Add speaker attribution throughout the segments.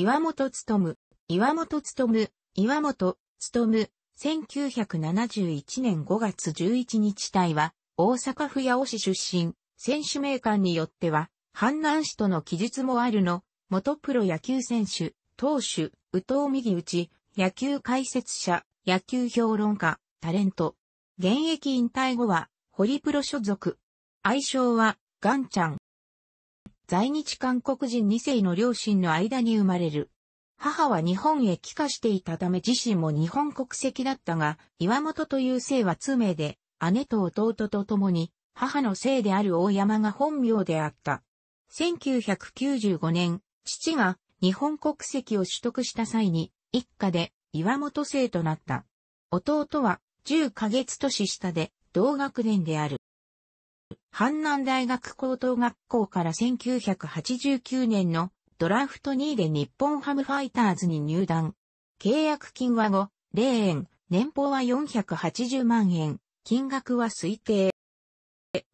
Speaker 1: 岩本勤、岩本勤、岩本勤、1971年5月11日隊は、大阪府八尾市出身、選手名鑑によっては、阪南市との記述もあるの、元プロ野球選手、投手、宇藤右ち、野球解説者、野球評論家、タレント。現役引退後は、ホリプロ所属。愛称は、ガンちゃん。在日韓国人2世の両親の間に生まれる。母は日本へ帰化していたため自身も日本国籍だったが、岩本という姓は通名で、姉と弟と共に、母の姓である大山が本名であった。1995年、父が日本国籍を取得した際に、一家で岩本姓となった。弟は10ヶ月年下で同学年である。阪南大学高等学校から1989年のドラフト2位で日本ハムファイターズに入団。契約金は5、0円、年俸は480万円、金額は推定。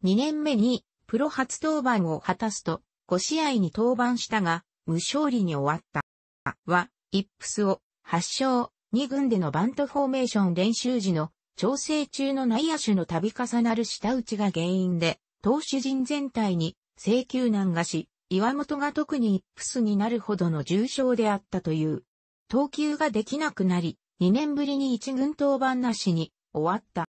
Speaker 1: 2年目にプロ初登板を果たすと、5試合に登板したが、無勝利に終わった。は、イップスを8勝、2軍でのバントフォーメーション練習時の調整中の内野手の度重なる下打ちが原因で、投手陣全体に請求難がし、岩本が特にイップスになるほどの重症であったという。投球ができなくなり、2年ぶりに一軍登板なしに終わった。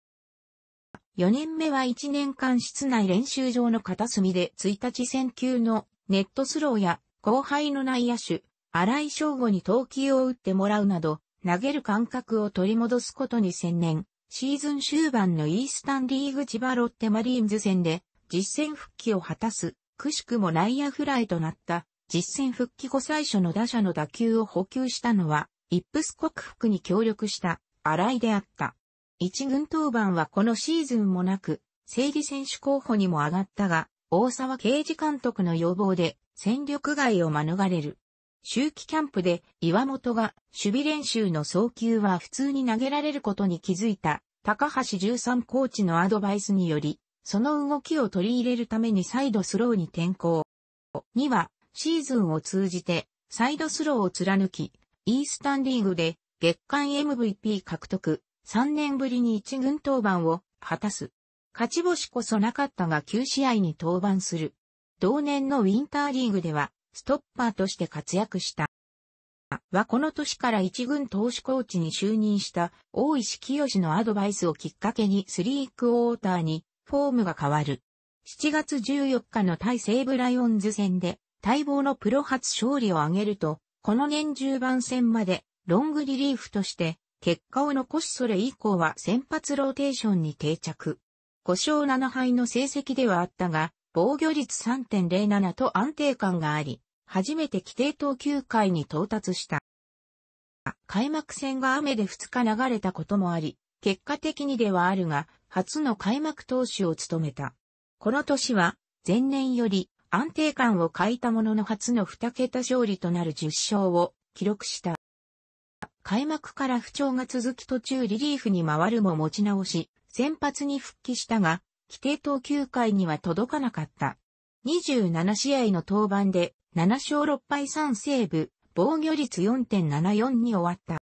Speaker 1: 4年目は1年間室内練習場の片隅で1日戦級のネットスローや後輩の内野手、荒井翔吾に投球を打ってもらうなど、投げる感覚を取り戻すことに専念。シーズン終盤のイースタンリーグ千葉ロッテマリーンズ戦で実戦復帰を果たす、くしくも内野フライとなった、実戦復帰後最初の打者の打球を補給したのは、イップス克服に協力した、新井であった。一軍登板はこのシーズンもなく、正義選手候補にも上がったが、大沢刑事監督の要望で戦力外を免れる。周期キャンプで岩本が守備練習の送球は普通に投げられることに気づいた高橋13コーチのアドバイスによりその動きを取り入れるためにサイドスローに転向。2は、シーズンを通じて、サイドスローを貫き、イースタンリーグで月間 MVP 獲得、3年ぶりに1軍登板を果たす。勝ち星こそなかったが9試合に登板する。同年のウィンターリーグでは、ストッパーとして活躍した。はこの年から一軍投手コーチに就任した大石清のアドバイスをきっかけにスリークォーターにフォームが変わる。7月14日の対西武ライオンズ戦で、待望のプロ初勝利を挙げると、この年中盤戦まで、ロングリリーフとして、結果を残しそれ以降は先発ローテーションに定着。5勝7敗の成績ではあったが、防御率3.07と安定感があり、初めて規定投球回に到達した。開幕戦が雨で2日流れたこともあり、結果的にではあるが、初の開幕投手を務めた。この年は、前年より安定感を欠いたものの初の2桁勝利となる10勝を記録した。開幕から不調が続き途中リリーフに回るも持ち直し、先発に復帰したが、規定投球回には届かなかった。27試合の登板で7勝6敗3セーブ、防御率4.74に終わった。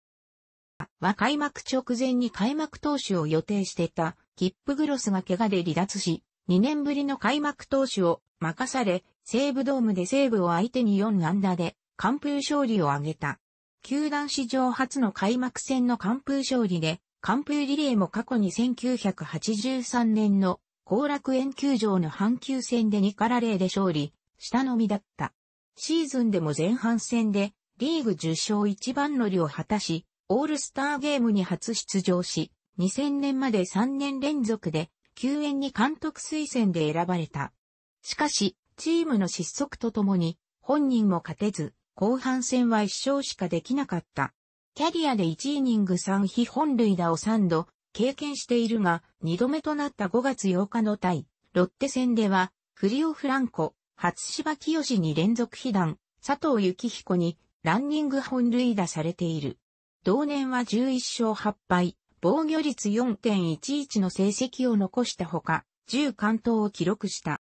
Speaker 1: は開幕直前に開幕投手を予定していたキップグロスが怪我で離脱し、2年ぶりの開幕投手を任され、西武ドームで西武を相手に4安打で完封勝利を挙げた。球団史上初の開幕戦の完封勝利で、完封リレーも過去に1983年の後楽園球場の阪急戦で2から0で勝利したのみだった。シーズンでも前半戦でリーグ10勝1番乗りを果たし、オールスターゲームに初出場し、2000年まで3年連続で、救援に監督推薦で選ばれた。しかし、チームの失速とともに、本人も勝てず、後半戦は1勝しかできなかった。キャリアで1イニング3非本塁打を3度、経験しているが、2度目となった5月8日の対、ロッテ戦では、フリオ・フランコ、初芝清に連続被弾、佐藤幸彦にランニング本塁打されている。同年は11勝8敗、防御率4.11の成績を残したほか、10関東を記録した。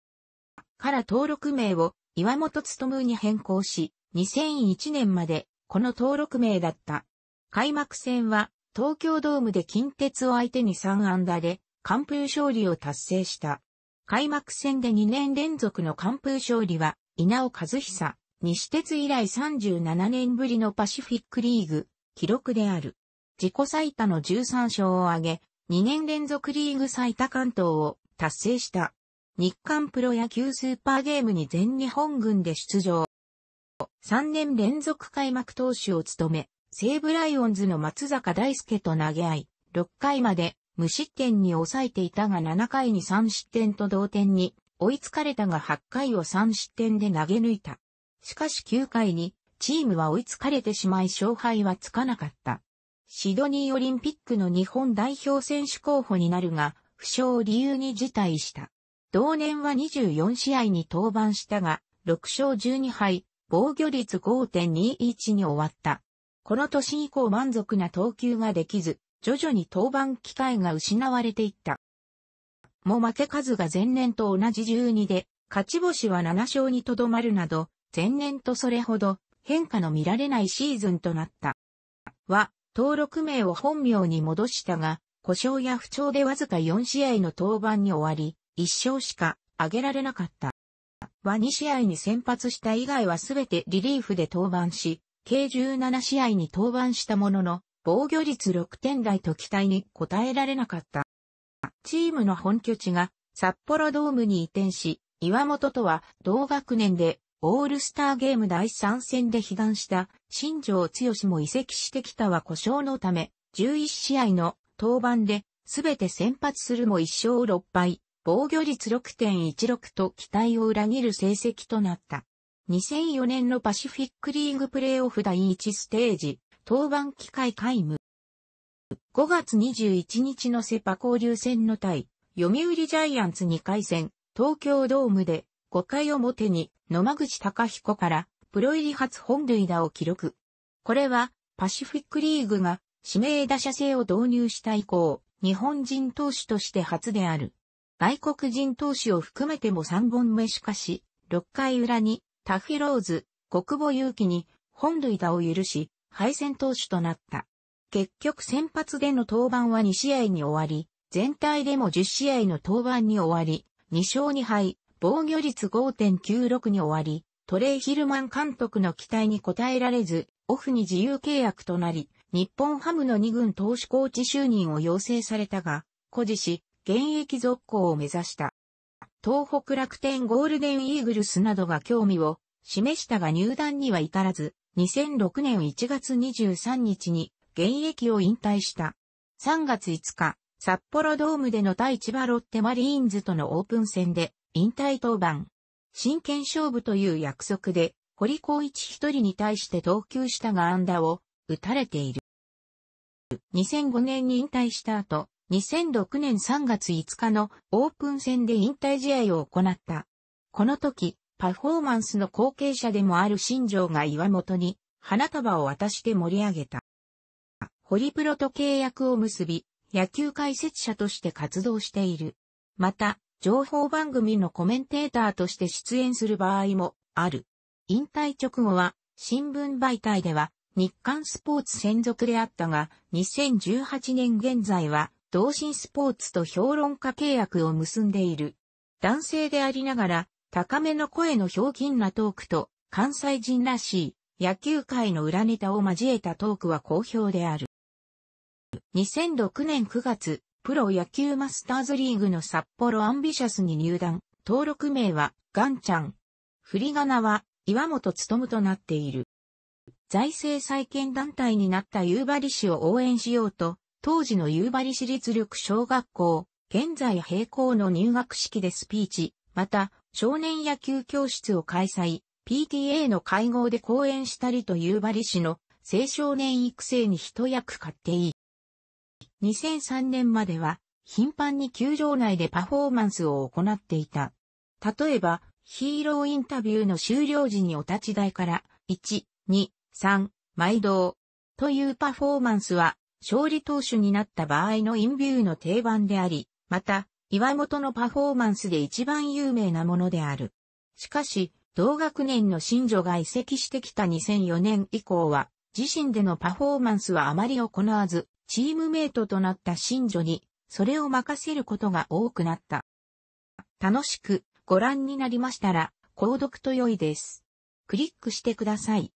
Speaker 1: から登録名を岩本勤に変更し、2001年までこの登録名だった。開幕戦は東京ドームで近鉄を相手に3安打で完封勝利を達成した。開幕戦で2年連続の完封勝利は稲尾和久、西鉄以来37年ぶりのパシフィックリーグ記録である。自己最多の13勝を挙げ、2年連続リーグ最多関東を達成した。日韓プロ野球スーパーゲームに全日本軍で出場。3年連続開幕投手を務め、西武ライオンズの松坂大輔と投げ合い、6回まで無失点に抑えていたが7回に3失点と同点に追いつかれたが8回を3失点で投げ抜いた。しかし9回にチームは追いつかれてしまい勝敗はつかなかった。シドニーオリンピックの日本代表選手候補になるが、負傷を理由に辞退した。同年は24試合に登板したが、6勝12敗、防御率5.21に終わった。この年以降満足な投球ができず、徐々に登板機会が失われていった。も負け数が前年と同じ12で、勝ち星は7勝にとどまるなど、前年とそれほど変化の見られないシーズンとなった。は、登録名を本名に戻したが、故障や不調でわずか4試合の登板に終わり、1勝しか挙げられなかった。は2試合に先発した以外は全てリリーフで登板し、計17試合に登板したものの、防御率6点台と期待に応えられなかった。チームの本拠地が札幌ドームに移転し、岩本とは同学年でオールスターゲーム第3戦で被弾した新庄剛志も移籍してきたは故障のため、11試合の登板で、全て先発するも1勝6敗、防御率6.16と期待を裏切る成績となった。2004年のパシフィックリーグプレーオフ第1ステージ、登板機会皆無。5月21日のセパ交流戦の対、読売ジャイアンツ2回戦、東京ドームで5回表に野間口隆彦からプロ入り初本塁打を記録。これはパシフィックリーグが指名打者制を導入した以降、日本人投手として初である。外国人投手を含めても3本目しかし、6回裏にタフィローズ、国母勇気に本塁打を許し、敗戦投手となった。結局先発での登板は2試合に終わり、全体でも10試合の登板に終わり、2勝2敗、防御率5.96に終わり、トレイ・ヒルマン監督の期待に応えられず、オフに自由契約となり、日本ハムの2軍投手コーチ就任を要請されたが、誇示し、現役続行を目指した。東北楽天ゴールデンイーグルスなどが興味を示したが入団には至らず、2006年1月23日に現役を引退した。3月5日、札幌ドームでの対千葉ロッテマリーンズとのオープン戦で引退登板。真剣勝負という約束で、堀光一一人に対して投球したが安打を打たれている。2005年に引退した後、2006年3月5日のオープン戦で引退試合を行った。この時、パフォーマンスの後継者でもある新庄が岩本に花束を渡して盛り上げた。ホリプロと契約を結び、野球解説者として活動している。また、情報番組のコメンテーターとして出演する場合もある。引退直後は、新聞媒体では、日刊スポーツ専属であったが、2018年現在は、同心スポーツと評論家契約を結んでいる。男性でありながら、高めの声のひょうきんなトークと、関西人らしい、野球界の裏ネタを交えたトークは好評である。2006年9月、プロ野球マスターズリーグの札幌アンビシャスに入団、登録名は、ガンちゃん。振り仮名は、岩本勤となっている。財政再建団体になった夕張市を応援しようと、当時の夕張市立力小学校、現在閉校の入学式でスピーチ、また、少年野球教室を開催、PTA の会合で講演したりと夕張市の青少年育成に一役買っていい。2003年までは頻繁に球場内でパフォーマンスを行っていた。例えば、ヒーローインタビューの終了時にお立ち台から、1、2、3、毎度、というパフォーマンスは、勝利投手になった場合のインビューの定番であり、また、岩本のパフォーマンスで一番有名なものである。しかし、同学年の新女が移籍してきた2004年以降は、自身でのパフォーマンスはあまり行わず、チームメイトとなった新女に、それを任せることが多くなった。楽しくご覧になりましたら、購読と良いです。クリックしてください。